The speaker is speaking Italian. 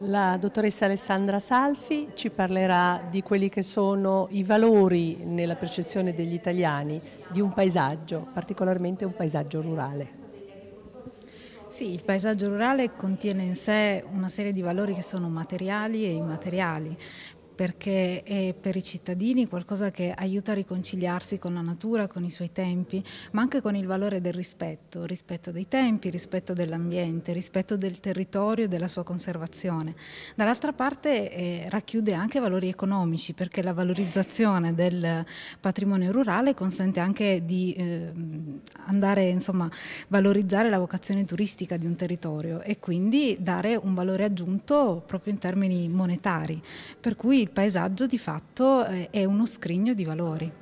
La dottoressa Alessandra Salfi ci parlerà di quelli che sono i valori nella percezione degli italiani di un paesaggio, particolarmente un paesaggio rurale. Sì, il paesaggio rurale contiene in sé una serie di valori che sono materiali e immateriali, perché è per i cittadini qualcosa che aiuta a riconciliarsi con la natura, con i suoi tempi, ma anche con il valore del rispetto, rispetto dei tempi, rispetto dell'ambiente, rispetto del territorio e della sua conservazione. Dall'altra parte eh, racchiude anche valori economici perché la valorizzazione del patrimonio rurale consente anche di eh, andare insomma a valorizzare la vocazione turistica di un territorio e quindi dare un valore aggiunto proprio in termini monetari, per cui il paesaggio di fatto eh, è uno scrigno di valori.